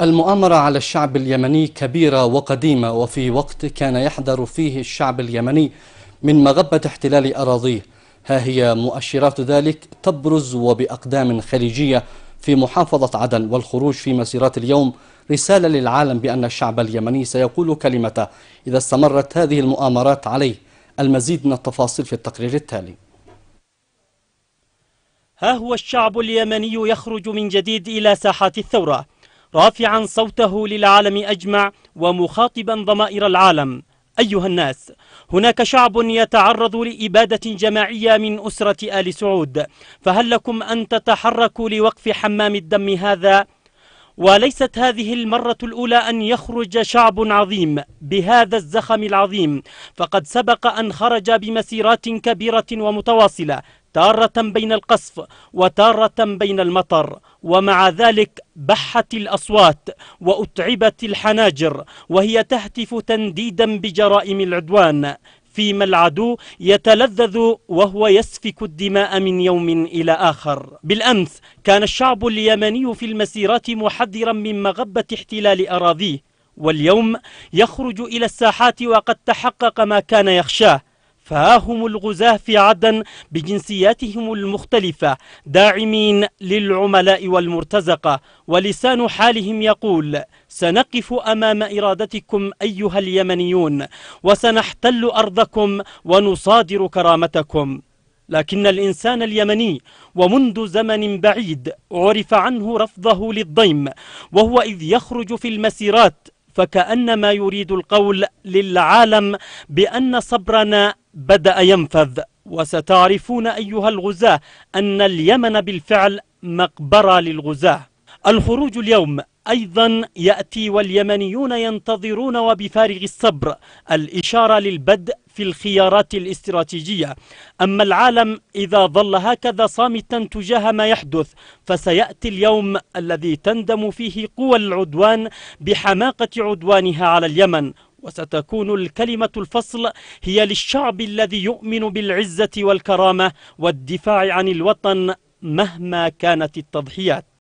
المؤامرة على الشعب اليمني كبيرة وقديمة وفي وقت كان يحذر فيه الشعب اليمني من مغبة احتلال أراضيه ها هي مؤشرات ذلك تبرز وبأقدام خليجية في محافظة عدن والخروج في مسيرات اليوم رسالة للعالم بأن الشعب اليمني سيقول كلمته إذا استمرت هذه المؤامرات عليه المزيد من التفاصيل في التقرير التالي ها هو الشعب اليمني يخرج من جديد إلى ساحات الثورة رافعا صوته للعالم أجمع ومخاطبا ضمائر العالم أيها الناس هناك شعب يتعرض لإبادة جماعية من أسرة آل سعود فهل لكم أن تتحركوا لوقف حمام الدم هذا؟ وليست هذه المرة الأولى أن يخرج شعب عظيم بهذا الزخم العظيم فقد سبق أن خرج بمسيرات كبيرة ومتواصلة تارة بين القصف وتارة بين المطر ومع ذلك بحت الأصوات وأتعبت الحناجر وهي تهتف تنديدا بجرائم العدوان فيما العدو يتلذذ وهو يسفك الدماء من يوم إلى آخر بالأمس كان الشعب اليمني في المسيرات محذرا من مغبة احتلال أراضيه واليوم يخرج إلى الساحات وقد تحقق ما كان يخشاه فها هم الغزاة في عدن بجنسياتهم المختلفة داعمين للعملاء والمرتزقة ولسان حالهم يقول سنقف أمام إرادتكم أيها اليمنيون وسنحتل أرضكم ونصادر كرامتكم لكن الإنسان اليمني ومنذ زمن بعيد عرف عنه رفضه للضيم وهو إذ يخرج في المسيرات فكأنما يريد القول للعالم بأن صبرنا بدأ ينفذ وستعرفون أيها الغزاة أن اليمن بالفعل مقبرة للغزاة الخروج اليوم أيضا يأتي واليمنيون ينتظرون وبفارغ الصبر الإشارة للبدء في الخيارات الاستراتيجية أما العالم إذا ظل هكذا صامتا تجاه ما يحدث فسيأتي اليوم الذي تندم فيه قوى العدوان بحماقة عدوانها على اليمن وستكون الكلمة الفصل هي للشعب الذي يؤمن بالعزة والكرامة والدفاع عن الوطن مهما كانت التضحيات